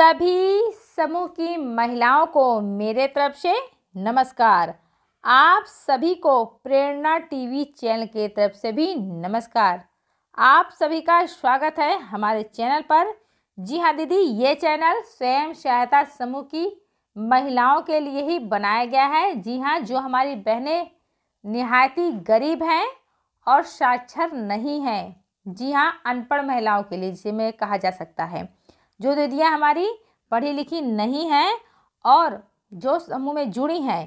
सभी समूह की महिलाओं को मेरे तरफ से नमस्कार आप सभी को प्रेरणा टीवी चैनल के तरफ से भी नमस्कार आप सभी का स्वागत है हमारे चैनल पर जी हाँ दीदी ये चैनल स्वयं सहायता समूह की महिलाओं के लिए ही बनाया गया है जी हाँ जो हमारी बहनें निहायती गरीब हैं और साक्षर नहीं हैं जी हाँ अनपढ़ महिलाओं के लिए जिसे में कहा जा सकता है जो दीदियाँ हमारी पढ़ी लिखी नहीं हैं और जो समूह में जुड़ी हैं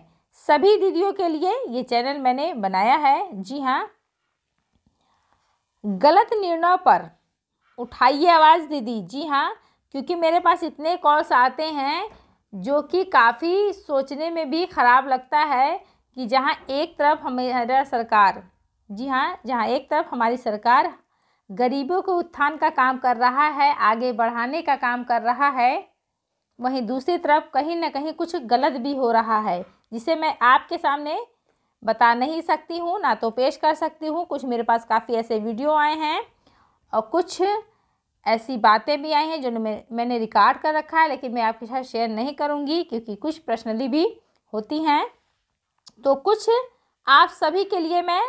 सभी दीदियों के लिए ये चैनल मैंने बनाया है जी हाँ गलत निर्णयों पर उठाइए आवाज़ दीदी जी हाँ क्योंकि मेरे पास इतने कॉल्स आते हैं जो कि काफ़ी सोचने में भी ख़राब लगता है कि जहाँ एक तरफ हमारा सरकार जी हाँ जहाँ एक तरफ हमारी सरकार गरीबों के उत्थान का काम कर रहा है आगे बढ़ाने का काम कर रहा है वहीं दूसरी तरफ कहीं ना कहीं कुछ गलत भी हो रहा है जिसे मैं आपके सामने बता नहीं सकती हूँ ना तो पेश कर सकती हूँ कुछ मेरे पास काफ़ी ऐसे वीडियो आए हैं और कुछ ऐसी बातें भी आई हैं जो मैं, मैंने रिकॉर्ड कर रखा है लेकिन मैं आपके साथ शेयर नहीं करूँगी क्योंकि कुछ पर्सनली भी होती हैं तो कुछ आप सभी के लिए मैं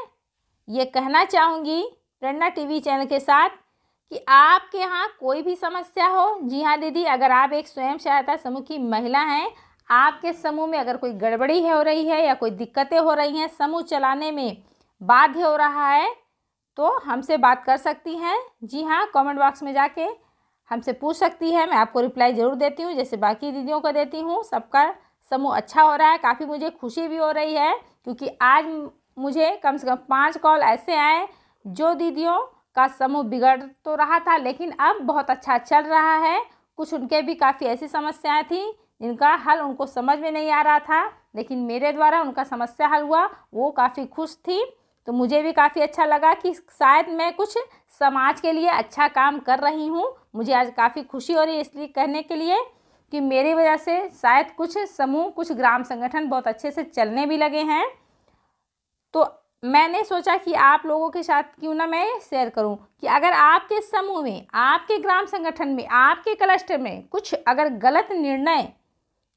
ये कहना चाहूँगी रन्ना टीवी चैनल के साथ कि आपके यहाँ कोई भी समस्या हो जी हाँ दीदी अगर आप एक स्वयं सहायता समूह की महिला हैं आपके समूह में अगर कोई गड़बड़ी हो रही है या कोई दिक्कतें हो रही हैं समूह चलाने में बाध्य हो रहा है तो हमसे बात कर सकती हैं जी हाँ कमेंट बॉक्स में जाके हमसे पूछ सकती है मैं आपको रिप्लाई ज़रूर देती हूँ जैसे बाकी दीदियों को देती हूँ सबका समूह अच्छा हो रहा है काफ़ी मुझे खुशी भी हो रही है क्योंकि आज मुझे कम से कम पाँच कॉल ऐसे आए जो दीदियों का समूह बिगड़ तो रहा था लेकिन अब बहुत अच्छा चल रहा है कुछ उनके भी काफ़ी ऐसी समस्याएं थीं जिनका हल उनको समझ में नहीं आ रहा था लेकिन मेरे द्वारा उनका समस्या हल हुआ वो काफ़ी खुश थी तो मुझे भी काफ़ी अच्छा लगा कि शायद मैं कुछ समाज के लिए अच्छा काम कर रही हूँ मुझे आज काफ़ी खुशी हो रही है इसलिए कहने के लिए कि मेरी वजह से शायद कुछ समूह कुछ ग्राम संगठन बहुत अच्छे से चलने भी लगे हैं तो मैंने सोचा कि आप लोगों के साथ क्यों ना मैं शेयर करूं कि अगर आपके समूह में आपके ग्राम संगठन में आपके क्लस्टर में कुछ अगर गलत निर्णय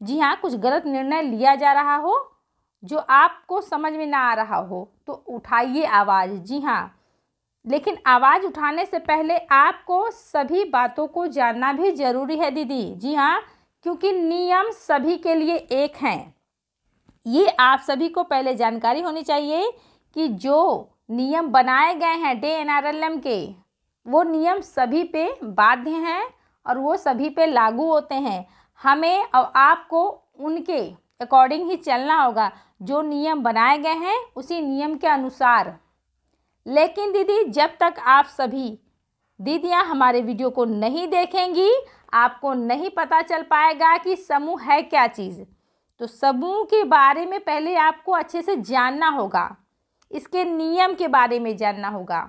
जी हाँ कुछ गलत निर्णय लिया जा रहा हो जो आपको समझ में ना आ रहा हो तो उठाइए आवाज़ जी हाँ लेकिन आवाज़ उठाने से पहले आपको सभी बातों को जानना भी ज़रूरी है दीदी जी हाँ क्योंकि नियम सभी के लिए एक हैं ये आप सभी को पहले जानकारी होनी चाहिए कि जो नियम बनाए गए हैं डे एन के वो नियम सभी पे बाध्य हैं और वो सभी पे लागू होते हैं हमें और आपको उनके अकॉर्डिंग ही चलना होगा जो नियम बनाए गए हैं उसी नियम के अनुसार लेकिन दीदी जब तक आप सभी दीदियाँ हमारे वीडियो को नहीं देखेंगी आपको नहीं पता चल पाएगा कि समूह है क्या चीज़ तो समूह के बारे में पहले आपको अच्छे से जानना होगा इसके नियम के बारे में जानना होगा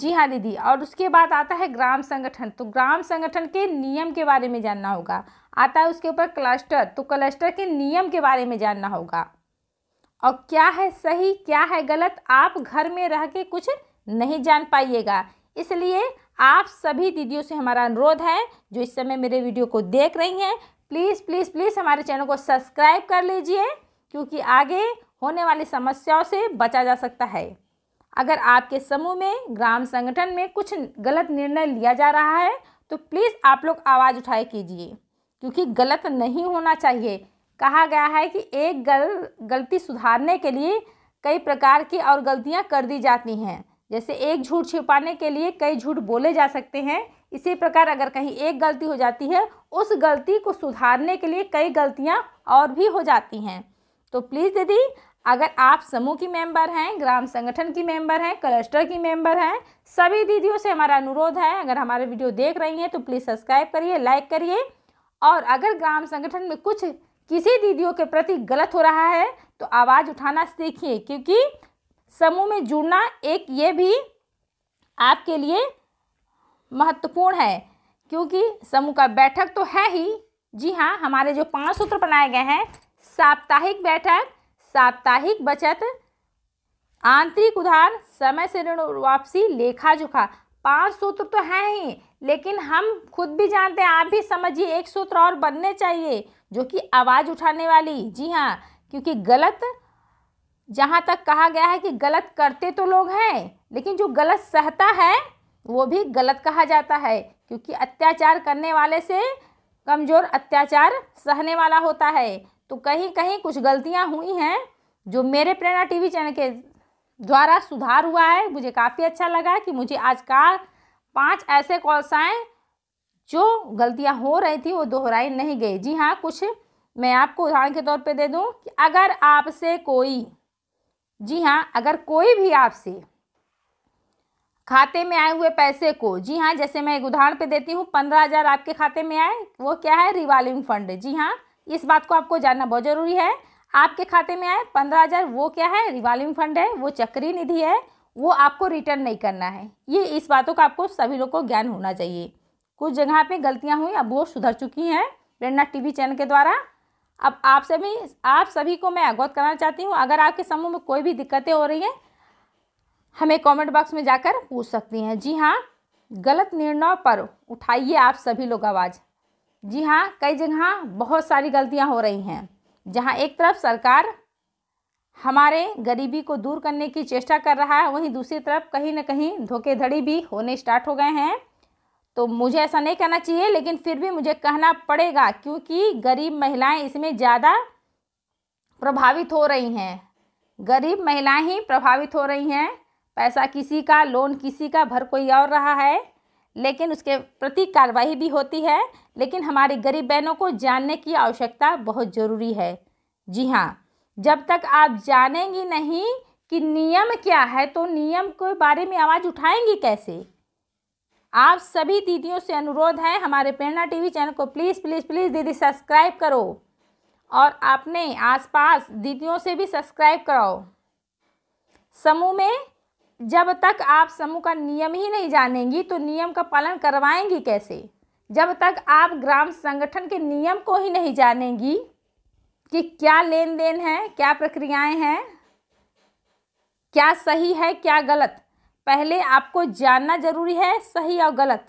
जी हाँ दीदी और उसके बाद आता है ग्राम संगठन तो ग्राम संगठन के नियम के बारे में जानना होगा आता है उसके ऊपर क्लस्टर तो क्लस्टर के नियम के बारे में जानना होगा और क्या है सही क्या है गलत आप घर में रह के कुछ नहीं जान पाइएगा इसलिए आप सभी दीदियों से हमारा अनुरोध है जो इस समय मेरे वीडियो को देख रही हैं प्लीज़ प्लीज़ प्लीज़ हमारे चैनल को सब्सक्राइब कर लीजिए क्योंकि आगे होने वाली समस्याओं से बचा जा सकता है अगर आपके समूह में ग्राम संगठन में कुछ गलत निर्णय लिया जा रहा है तो प्लीज़ आप लोग आवाज़ उठाए कीजिए क्योंकि गलत नहीं होना चाहिए कहा गया है कि एक गल गलती सुधारने के लिए कई प्रकार की और गलतियां कर दी जाती हैं जैसे एक झूठ छिपाने के लिए कई झूठ बोले जा सकते हैं इसी प्रकार अगर कहीं एक गलती हो जाती है उस गलती को सुधारने के लिए कई गलतियाँ और भी हो जाती हैं तो प्लीज़ दीदी अगर आप समूह की मेंबर हैं ग्राम संगठन की मेंबर हैं क्लस्टर की मेंबर हैं सभी दीदियों से हमारा अनुरोध है अगर हमारे वीडियो देख रही हैं तो प्लीज़ सब्सक्राइब करिए लाइक करिए और अगर ग्राम संगठन में कुछ किसी दीदियों के प्रति गलत हो रहा है तो आवाज़ उठाना सीखिए क्योंकि समूह में जुड़ना एक ये भी आपके लिए महत्वपूर्ण है क्योंकि समूह का बैठक तो है ही जी हाँ हमारे जो पांच सूत्र बनाए गए हैं साप्ताहिक बैठक साप्ताहिक बचत आंतरिक उधार समय से ऋण वापसी लेखा जोखा पांच सूत्र तो हैं ही लेकिन हम खुद भी जानते हैं आप भी समझिए एक सूत्र और बनने चाहिए जो कि आवाज़ उठाने वाली जी हाँ क्योंकि गलत जहाँ तक कहा गया है कि गलत करते तो लोग हैं लेकिन जो गलत सहता है वो भी गलत कहा जाता है क्योंकि अत्याचार करने वाले से कमज़ोर अत्याचार सहने वाला होता है तो कहीं कहीं कुछ गलतियां हुई हैं जो मेरे प्रेरणा टीवी चैनल के द्वारा सुधार हुआ है मुझे काफ़ी अच्छा लगा कि मुझे आज का पांच ऐसे कॉल्स आए जो गलतियां हो रही थी वो दोहराई नहीं गई जी हाँ कुछ मैं आपको उदाहरण के तौर पे दे दूँ कि अगर आपसे कोई जी हाँ अगर कोई भी आपसे खाते में आए हुए पैसे को जी हाँ जैसे मैं एक उदाहरण पे देती हूँ पंद्रह हज़ार आपके खाते में आए वो क्या है रिवॉल्विंग फंड जी हाँ इस बात को आपको जानना बहुत ज़रूरी है आपके खाते में आए पंद्रह हज़ार वो क्या है रिवॉल्विंग फंड है वो चक्री निधि है वो आपको रिटर्न नहीं करना है ये इस बातों का आपको सभी लोग को ज्ञान होना चाहिए कुछ जगह पे गलतियां हुई अब वो सुधर चुकी हैं प्रेरणा टीवी चैनल के द्वारा अब आप सभी आप सभी को मैं अवगत कराना चाहती हूँ अगर आपके समूह में कोई भी दिक्कतें हो रही हैं हमें कॉमेंट बॉक्स में जाकर पूछ सकती हैं जी हाँ गलत निर्णय पर उठाइए आप सभी लोग आवाज़ जी हाँ कई जगह बहुत सारी गलतियाँ हो रही हैं जहाँ एक तरफ सरकार हमारे गरीबी को दूर करने की चेष्टा कर रहा है वहीं दूसरी तरफ कहीं ना कहीं धोखेधड़ी भी होने स्टार्ट हो गए हैं तो मुझे ऐसा नहीं कहना चाहिए लेकिन फिर भी मुझे कहना पड़ेगा क्योंकि गरीब महिलाएं इसमें ज़्यादा प्रभावित हो रही हैं गरीब महिलाएं ही प्रभावित हो रही हैं पैसा किसी का लोन किसी का भर कोई और रहा है लेकिन उसके प्रति कार्रवाई भी होती है लेकिन हमारी गरीब बहनों को जानने की आवश्यकता बहुत ज़रूरी है जी हाँ जब तक आप जानेंगी नहीं कि नियम क्या है तो नियम के बारे में आवाज़ उठाएंगी कैसे आप सभी दीदियों से अनुरोध है हमारे प्रेरणा टीवी चैनल को प्लीज़ प्लीज़ प्लीज़ दीदी सब्सक्राइब करो और अपने आसपास दीदियों से भी सब्सक्राइब कराओ समूह में जब तक आप समूह का नियम ही नहीं जानेंगी तो नियम का पालन करवाएंगी कैसे जब तक आप ग्राम संगठन के नियम को ही नहीं जानेंगी कि क्या लेन देन है क्या प्रक्रियाएं हैं क्या सही है क्या गलत पहले आपको जानना जरूरी है सही और गलत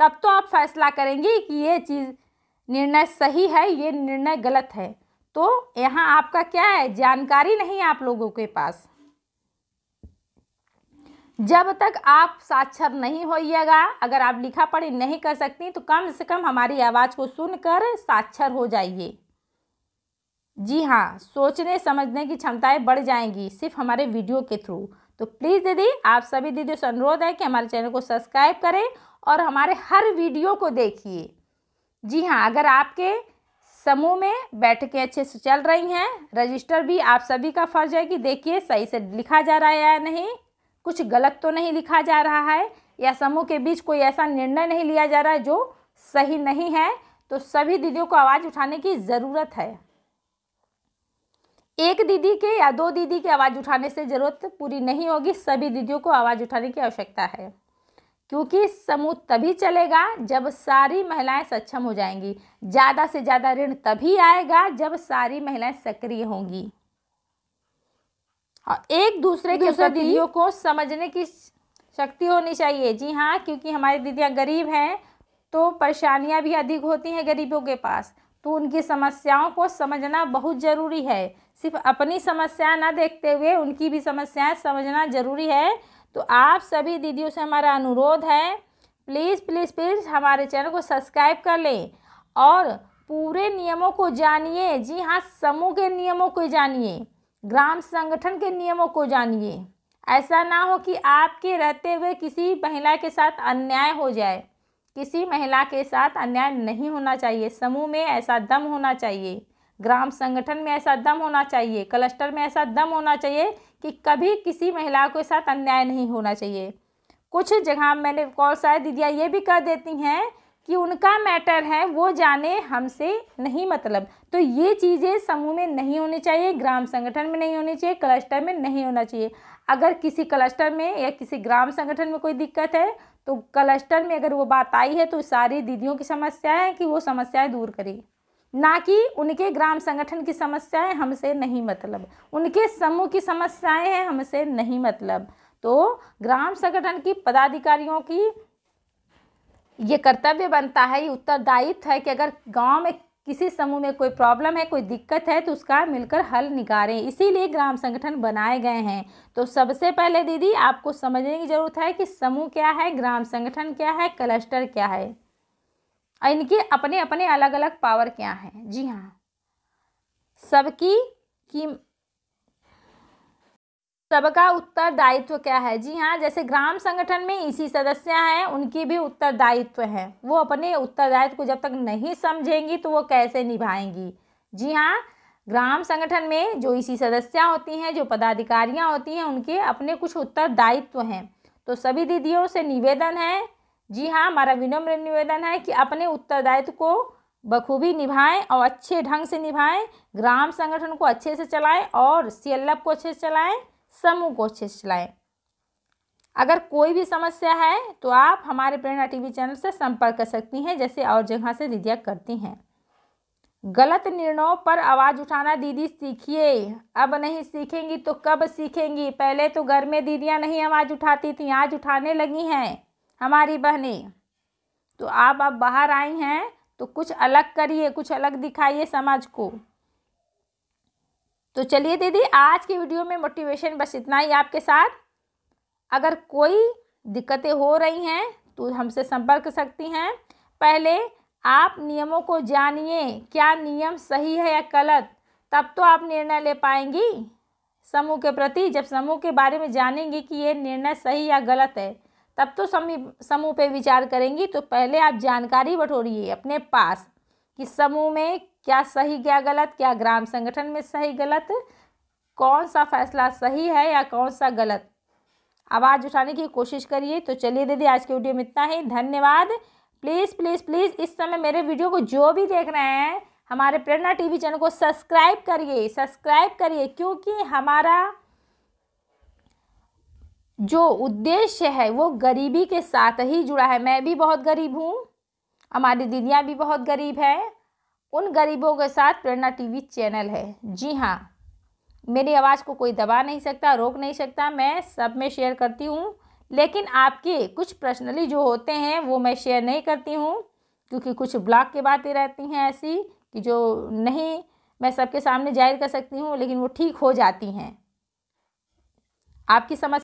तब तो आप फैसला करेंगे कि ये चीज़ निर्णय सही है ये निर्णय गलत है तो यहाँ आपका क्या है जानकारी नहीं आप लोगों के पास जब तक आप साक्षर नहीं होइएगा अगर आप लिखा पढ़ी नहीं कर सकती तो कम से कम हमारी आवाज़ को सुनकर साक्षर हो जाइए जी हाँ सोचने समझने की क्षमताएं बढ़ जाएंगी सिर्फ हमारे वीडियो के थ्रू तो प्लीज़ दीदी आप सभी दीदियों से अनुरोध है कि हमारे चैनल को सब्सक्राइब करें और हमारे हर वीडियो को देखिए जी हाँ अगर आपके समूह में बैठकें अच्छे से चल रही हैं रजिस्टर भी आप सभी का फर्ज है कि देखिए सही से लिखा जा रहा है या नहीं कुछ गलत तो नहीं लिखा जा रहा है या समूह के बीच कोई ऐसा निर्णय नहीं लिया जा रहा है जो सही नहीं है तो सभी दीदियों को आवाज़ उठाने की ज़रूरत है एक दीदी के या दो दीदी की आवाज़ उठाने से ज़रूरत पूरी नहीं होगी सभी दीदियों को आवाज़ उठाने की आवश्यकता है क्योंकि समूह तभी चलेगा जब सारी महिलाएं सक्षम हो जाएंगी ज़्यादा से ज़्यादा ऋण तभी आएगा जब सारी महिलाएं सक्रिय होंगी एक दूसरे के दीदियों को समझने की शक्ति होनी चाहिए जी हाँ क्योंकि हमारी दीदियाँ गरीब हैं तो परेशानियाँ भी अधिक होती हैं गरीबों के पास तो उनकी समस्याओं को समझना बहुत ज़रूरी है सिर्फ अपनी समस्या ना देखते हुए उनकी भी समस्याएं समझना ज़रूरी है तो आप सभी दीदियों से हमारा अनुरोध है प्लीज़ प्लीज़ प्लीज़ हमारे चैनल को सब्सक्राइब कर लें और पूरे नियमों को जानिए जी हाँ समूह के नियमों को जानिए ग्राम संगठन के नियमों को जानिए ऐसा ना हो कि आपके रहते हुए किसी महिला के साथ अन्याय हो जाए किसी महिला के साथ अन्याय नहीं होना चाहिए समूह में ऐसा दम होना चाहिए ग्राम संगठन में ऐसा दम होना चाहिए क्लस्टर में ऐसा दम होना चाहिए कि कभी किसी महिला के साथ अन्याय नहीं होना चाहिए कुछ जगह मैंने कॉल शायद दीदियाँ ये भी कह देती हैं कि उनका मैटर है वो जाने हमसे नहीं मतलब तो ये चीज़ें समूह में नहीं होनी चाहिए ग्राम संगठन में नहीं होनी चाहिए क्लस्टर में नहीं होना चाहिए अगर किसी क्लस्टर में या किसी ग्राम संगठन में कोई दिक्कत है तो क्लस्टर में अगर वो बात आई है तो सारी दीदियों की समस्या है कि वो समस्याएँ दूर करें ना कि उनके ग्राम संगठन की समस्याएं हमसे नहीं मतलब उनके समूह की समस्याएं हैं हमसे नहीं मतलब तो ग्राम संगठन की पदाधिकारियों की ये कर्तव्य बनता है ये उत्तरदायित्व है कि अगर गांव में किसी समूह में कोई प्रॉब्लम है कोई दिक्कत है तो उसका मिलकर हल निकालें इसीलिए ग्राम संगठन बनाए गए हैं तो सबसे पहले दीदी आपको समझने की ज़रूरत है कि समूह क्या है ग्राम संगठन क्या है क्लस्टर क्या है और इनके अपने अपने अलग अलग पावर क्या हैं जी हाँ सबकी की सबका उत्तरदायित्व क्या है जी हाँ जैसे ग्राम संगठन में इसी सदस्य हैं उनकी भी उत्तरदायित्व है वो अपने उत्तरदायित्व को जब तक नहीं समझेंगी तो वो कैसे निभाएंगी जी हाँ ग्राम संगठन में जो इसी सदस्य होती हैं जो पदाधिकारियाँ होती हैं उनके अपने कुछ उत्तरदायित्व हैं तो सभी दीदियों से निवेदन है जी हाँ हमारा विनम्र निवेदन है कि अपने उत्तरदायित्व को बखूबी निभाएं और अच्छे ढंग से निभाएं ग्राम संगठन को अच्छे से चलाएं और सी को अच्छे से चलाएं समूह को छिछलाएं अगर कोई भी समस्या है तो आप हमारे प्रेरणा टीवी चैनल से संपर्क कर सकती हैं जैसे और जगह से दीदियाँ करती हैं गलत निर्णयों पर आवाज़ उठाना दीदी सीखिए अब नहीं सीखेंगी तो कब सीखेंगी पहले तो घर में दीदियाँ नहीं आवाज़ उठाती थी आज उठाने लगी हैं हमारी बहनें तो आप अब बाहर आई हैं तो कुछ अलग करिए कुछ अलग दिखाइए समाज को तो चलिए दीदी आज की वीडियो में मोटिवेशन बस इतना ही आपके साथ अगर कोई दिक्कतें हो रही हैं तो हमसे संपर्क कर सकती हैं पहले आप नियमों को जानिए क्या नियम सही है या गलत तब तो आप निर्णय ले पाएंगी समूह के प्रति जब समूह के बारे में जानेंगी कि ये निर्णय सही या गलत है तब तो समूह पे विचार करेंगी तो पहले आप जानकारी बटोरिए अपने पास कि समूह में क्या सही क्या गलत क्या ग्राम संगठन में सही गलत कौन सा फैसला सही है या कौन सा गलत आवाज़ उठाने की कोशिश करिए तो चलिए दीदी आज के वीडियो में इतना ही धन्यवाद प्लीज़ प्लीज़ प्लीज़ इस समय मेरे वीडियो को जो भी देख रहे हैं हमारे प्रेरणा टीवी चैनल को सब्सक्राइब करिए सब्सक्राइब करिए क्योंकि हमारा जो उद्देश्य है वो गरीबी के साथ ही जुड़ा है मैं भी बहुत गरीब हूँ हमारी दीदियाँ भी बहुत गरीब हैं उन गरीबों के साथ प्रेरणा टीवी चैनल है जी हाँ मेरी आवाज़ को कोई दबा नहीं सकता रोक नहीं सकता मैं सब में शेयर करती हूँ लेकिन आपके कुछ पर्सनली जो होते हैं वो मैं शेयर नहीं करती हूँ क्योंकि कुछ ब्लॉग की बातें रहती हैं ऐसी कि जो नहीं मैं सबके सामने जाहिर कर सकती हूँ लेकिन वो ठीक हो जाती हैं आपकी समस्या